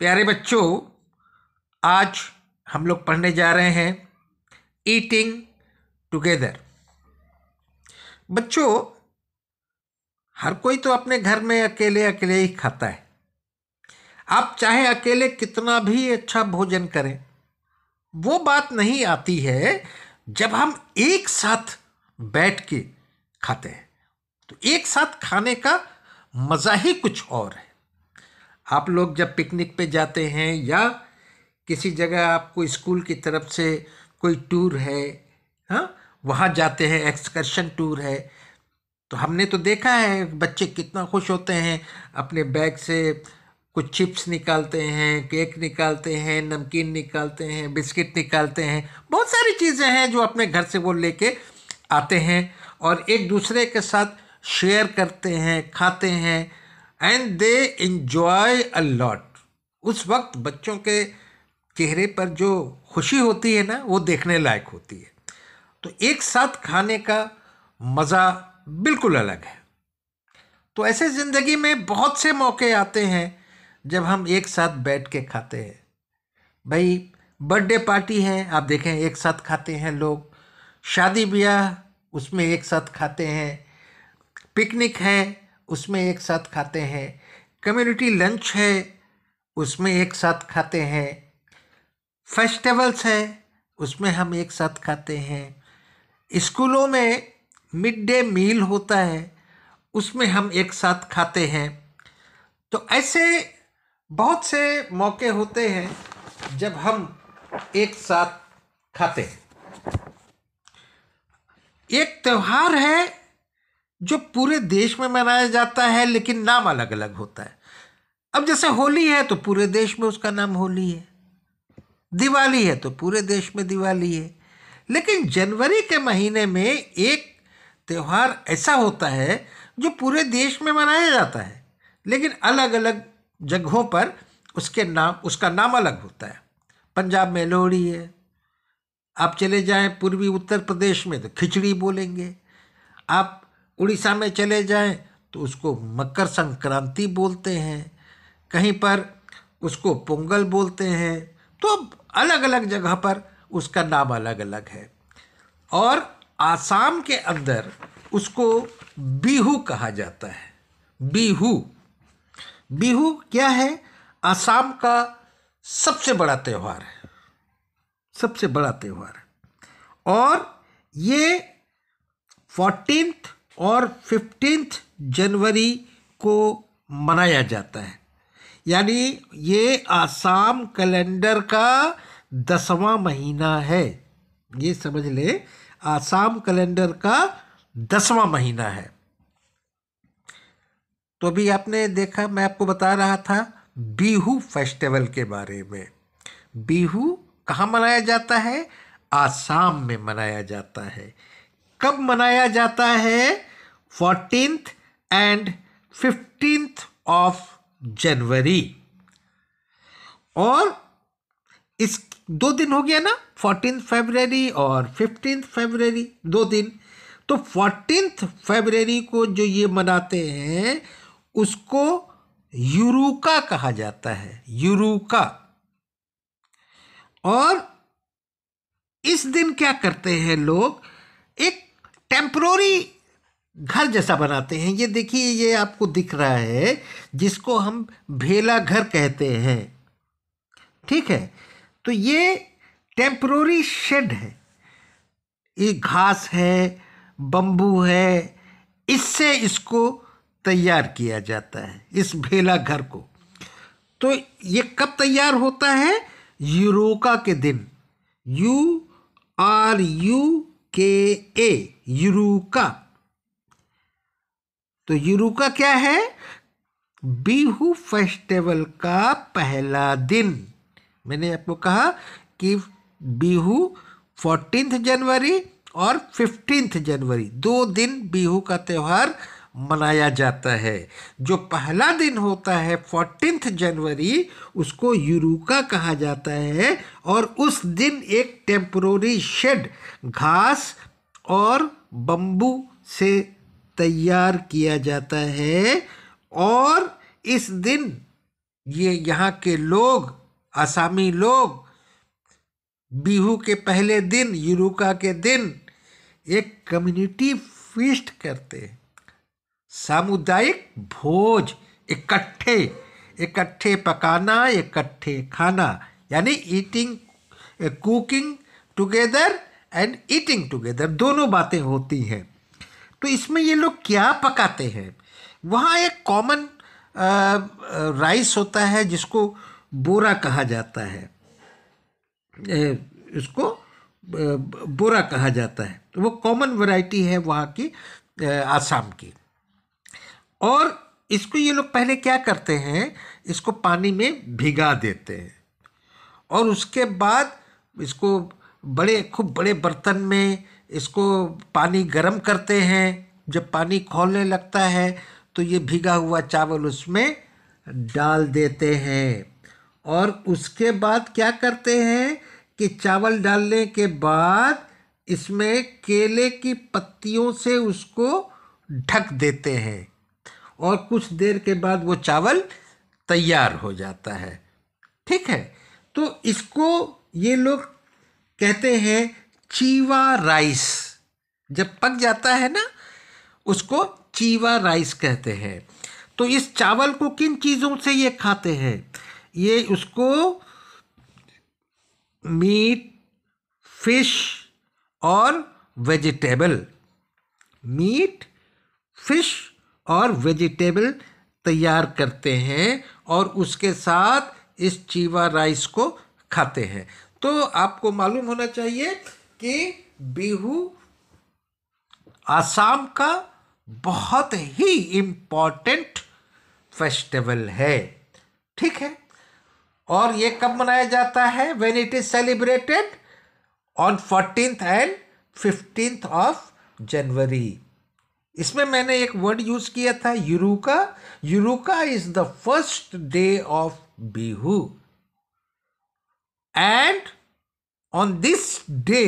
प्यारे बच्चों आज हम लोग पढ़ने जा रहे हैं ईटिंग टुगेदर बच्चों हर कोई तो अपने घर में अकेले अकेले ही खाता है आप चाहे अकेले कितना भी अच्छा भोजन करें वो बात नहीं आती है जब हम एक साथ बैठ के खाते हैं तो एक साथ खाने का मज़ा ही कुछ और है आप लोग जब पिकनिक पे जाते हैं या किसी जगह आपको स्कूल की तरफ से कोई टूर है हाँ वहाँ जाते हैं एक्सकर्शन टूर है तो हमने तो देखा है बच्चे कितना खुश होते हैं अपने बैग से कुछ चिप्स निकालते हैं केक निकालते हैं नमकीन निकालते हैं बिस्किट निकालते हैं बहुत सारी चीज़ें हैं जो अपने घर से वो लेके आते हैं और एक दूसरे के साथ शेयर करते हैं खाते हैं and they enjoy a lot उस वक्त बच्चों के चेहरे पर जो खुशी होती है ना वो देखने लायक होती है तो एक साथ खाने का मज़ा बिल्कुल अलग है तो ऐसे ज़िंदगी में बहुत से मौके आते हैं जब हम एक साथ बैठ के खाते हैं भाई बर्थडे पार्टी है आप देखें एक साथ खाते हैं लोग शादी ब्याह उसमें एक साथ खाते हैं पिकनिक है उसमें एक साथ खाते हैं कम्युनिटी लंच है उसमें एक साथ खाते हैं फेस्टिवल्स है उसमें हम एक साथ खाते हैं स्कूलों में मिड डे मील होता है उसमें हम एक साथ खाते हैं तो ऐसे बहुत से मौके होते हैं जब हम एक साथ खाते हैं एक त्यौहार है जो पूरे देश में मनाया जाता है लेकिन नाम अलग अलग होता है अब जैसे होली है तो पूरे देश में उसका नाम होली है दिवाली है तो पूरे देश में दिवाली है लेकिन जनवरी के महीने में एक त्यौहार ऐसा होता है जो पूरे देश में मनाया जाता है लेकिन अलग अलग जगहों पर उसके नाम उसका नाम अलग होता है पंजाब में लोहड़ी है आप चले जाएं पूर्वी उत्तर प्रदेश में तो खिचड़ी बोलेंगे आप उड़ीसा में चले जाएं तो उसको मकर संक्रांति बोलते हैं कहीं पर उसको पोंगल बोलते हैं तो अलग अलग जगह पर उसका नाम अलग अलग है और आसाम के अंदर उसको बिहू कहा जाता है बिहू बिहू क्या है आसाम का सबसे बड़ा त्यौहार है सबसे बड़ा त्यौहार और ये फोर्टीन और फिफ्टींथ जनवरी को मनाया जाता है यानी ये आसाम कैलेंडर का दसवां महीना है ये समझ ले आसाम कैलेंडर का दसवां महीना है तो अभी आपने देखा मैं आपको बता रहा था बीहू फेस्टिवल के बारे में बीहू कहाँ मनाया जाता है आसाम में मनाया जाता है कब मनाया जाता है 14th and 15th of January और इस दो दिन हो गया ना फोर्टीन फेबररी और फिफ्टींथ फेबररी दो दिन तो फोर्टीन फेबररी को जो ये मनाते हैं उसको यूरूका कहा जाता है यूरूका और इस दिन क्या करते हैं लोग एक टेम्प्रोरी घर जैसा बनाते हैं ये देखिए ये आपको दिख रहा है जिसको हम भेला घर कहते हैं ठीक है तो ये टेम्प्रोरी शेड है ये घास है बम्बू है इससे इसको तैयार किया जाता है इस भेला घर को तो ये कब तैयार होता है यूरोका के दिन यू आर यू के ए यूरोका तो यूरुका क्या है बीहू फेस्टिवल का पहला दिन मैंने आपको कहा कि बीहू फोर्टीनथ जनवरी और फिफ्टींथ जनवरी दो दिन बीहू का त्यौहार मनाया जाता है जो पहला दिन होता है फोर्टीनथ जनवरी उसको यूरुका कहा जाता है और उस दिन एक टेम्प्रोरी शेड घास और बम्बू से तैयार किया जाता है और इस दिन ये यहाँ के लोग आसामी लोग बिहू के पहले दिन युरुका के दिन एक कम्युनिटी फीस्ट करते सामुदायिक भोज इकट्ठे इकट्ठे पकाना इकट्ठे खाना यानी eating cooking together and eating together दोनों बातें होती हैं तो इसमें ये लोग क्या पकाते हैं वहाँ एक कॉमन राइस होता है जिसको बोरा कहा जाता है इसको बोरा कहा जाता है तो वो कॉमन वैरायटी है वहाँ की आसाम की और इसको ये लोग पहले क्या करते हैं इसको पानी में भिगा देते हैं और उसके बाद इसको बड़े खूब बड़े बर्तन में इसको पानी गर्म करते हैं जब पानी खोलने लगता है तो ये भीगा हुआ चावल उसमें डाल देते हैं और उसके बाद क्या करते हैं कि चावल डालने के बाद इसमें केले की पत्तियों से उसको ढक देते हैं और कुछ देर के बाद वो चावल तैयार हो जाता है ठीक है तो इसको ये लोग कहते हैं चीवा राइस जब पक जाता है ना उसको चीवा राइस कहते हैं तो इस चावल को किन चीज़ों से ये खाते हैं ये उसको मीट फिश और वेजिटेबल मीट फिश और वेजिटेबल तैयार करते हैं और उसके साथ इस चीवा राइस को खाते हैं तो आपको मालूम होना चाहिए कि बिहू आसाम का बहुत ही इम्पॉर्टेंट फेस्टिवल है ठीक है और ये कब मनाया जाता है when it is celebrated on fourteenth and fifteenth of January इसमें मैंने एक वर्ड यूज किया था Uruka Uruka is the first day of Bihu and on this day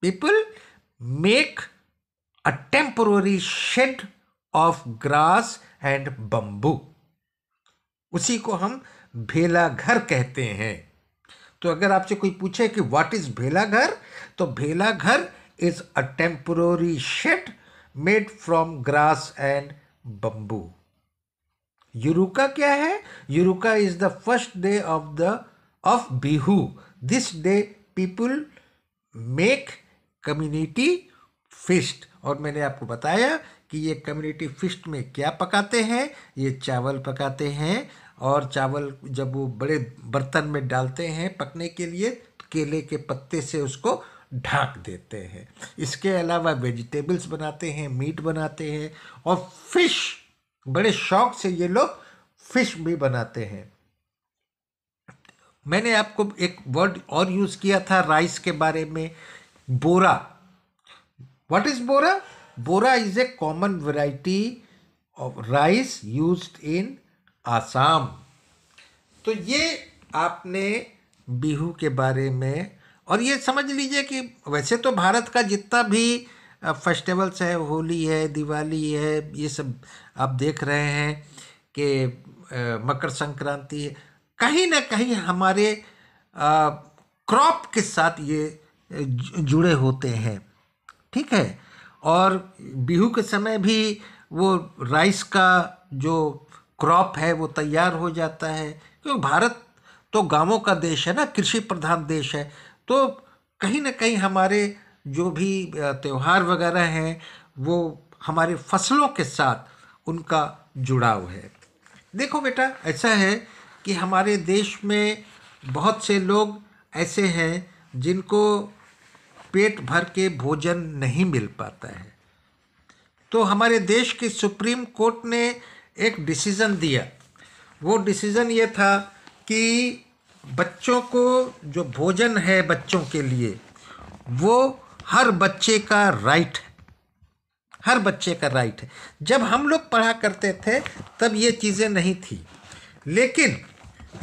people make a temporary shed of grass and bamboo उसी को हम भेला घर कहते हैं तो अगर आपसे कोई पूछे कि व्हाट इज भेला घर तो Bhela ghar is a temporary shed made from grass and bamboo Uruka क्या है Uruka is the first day of the of Bihu this day people make community feast और मैंने आपको बताया कि ये कम्युनिटी फिस्ट में क्या पकाते हैं ये चावल पकाते हैं और चावल जब वो बड़े बर्तन में डालते हैं पकने के लिए केले के पत्ते से उसको ढाक देते हैं इसके अलावा वेजिटेबल्स बनाते हैं मीट बनाते हैं और फिश बड़े शौक से ये लोग फिश भी बनाते हैं मैंने आपको एक वर्ड और यूज़ किया था राइस के बारे में bora what is bora bora is a common variety of rice used in assam तो ये आपने बिहू के बारे में और ये समझ लीजिए कि वैसे तो भारत का जितना भी फेस्टिवल्स है होली है दिवाली है ये सब आप देख रहे हैं कि मकर संक्रांति है कहीं ना कहीं हमारे क्रॉप के साथ ये जुड़े होते हैं ठीक है और बिहू के समय भी वो राइस का जो क्रॉप है वो तैयार हो जाता है क्योंकि भारत तो गांवों का देश है ना कृषि प्रधान देश है तो कहीं ना कहीं हमारे जो भी त्यौहार वगैरह हैं वो हमारे फसलों के साथ उनका जुड़ाव है देखो बेटा ऐसा है कि हमारे देश में बहुत से लोग ऐसे हैं जिनको पेट भर के भोजन नहीं मिल पाता है तो हमारे देश की सुप्रीम कोर्ट ने एक डिसीज़न दिया वो डिसीज़न ये था कि बच्चों को जो भोजन है बच्चों के लिए वो हर बच्चे का राइट है हर बच्चे का राइट है जब हम लोग पढ़ा करते थे तब ये चीज़ें नहीं थी लेकिन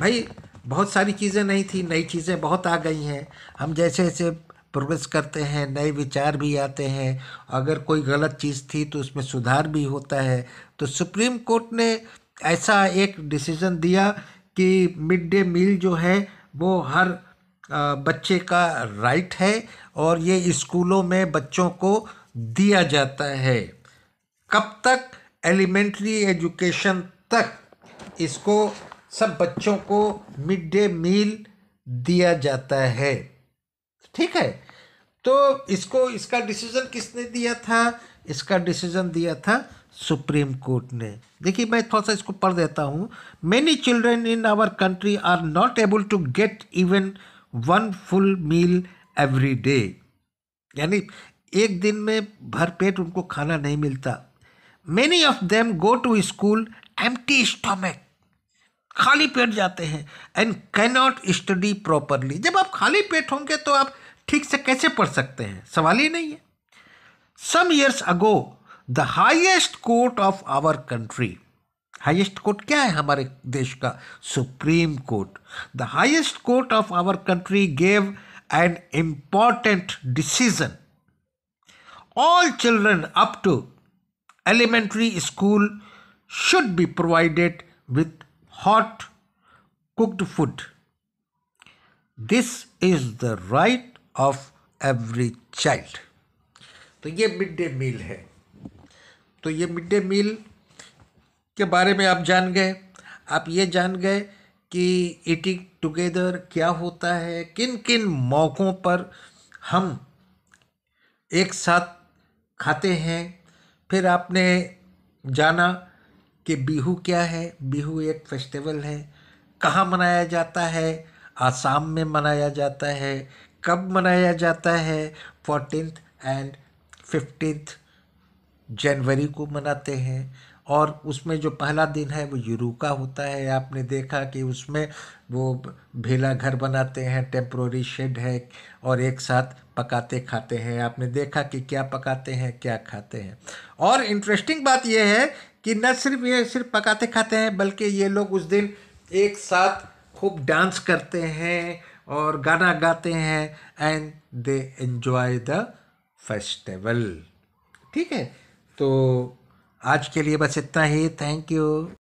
भाई बहुत सारी चीज़ें नहीं थी नई चीज़ें बहुत आ गई हैं हम जैसे जैसे प्रोग्रेस करते हैं नए विचार भी आते हैं अगर कोई गलत चीज़ थी तो उसमें सुधार भी होता है तो सुप्रीम कोर्ट ने ऐसा एक डिसीज़न दिया कि मिड डे मील जो है वो हर बच्चे का राइट है और ये स्कूलों में बच्चों को दिया जाता है कब तक एलिमेंट्री एजुकेशन तक इसको सब बच्चों को मिड डे मील दिया जाता है ठीक है तो इसको इसका डिसीजन किसने दिया था इसका डिसीजन दिया था सुप्रीम कोर्ट ने देखिए मैं थोड़ा सा इसको पढ़ देता हूँ many children in our country are not able to get even one full meal every day यानी एक दिन में भरपेट उनको खाना नहीं मिलता many of them go to school टी स्टोमैक खाली पेट जाते हैं एंड कैनॉट स्टडी प्रॉपरली जब आप खाली पेट होंगे तो आप ठीक से कैसे पढ़ सकते हैं सवाल ही नहीं है some years ago the highest court of our country highest court क्या है हमारे देश का supreme court the highest court of our country gave an important decision all children up to elementary school should be provided with hot cooked food this is the right of every child तो ये mid day meal है तो ये mid day meal के बारे में आप जान गए आप ये जान गए कि ईटिंग टुगेदर क्या होता है किन किन मौक़ों पर हम एक साथ खाते हैं फिर आपने जाना कि बिहू क्या है बिहू एक फेस्टिवल है कहाँ मनाया जाता है आसाम में मनाया जाता है कब मनाया जाता है फोर्टीन एंड फिफ्टीन जनवरी को मनाते हैं और उसमें जो पहला दिन है वो यूरुका होता है आपने देखा कि उसमें वो भेला घर बनाते हैं टेम्प्रोरी शेड है और एक साथ पकाते खाते हैं आपने देखा कि क्या पकाते हैं क्या खाते हैं और इंटरेस्टिंग बात यह है कि न सिर्फ ये सिर्फ पकाते खाते हैं बल्कि ये लोग उस दिन एक साथ खूब डांस करते हैं और गाना गाते हैं and they enjoy the festival ठीक है तो आज के लिए बस इतना ही थैंक यू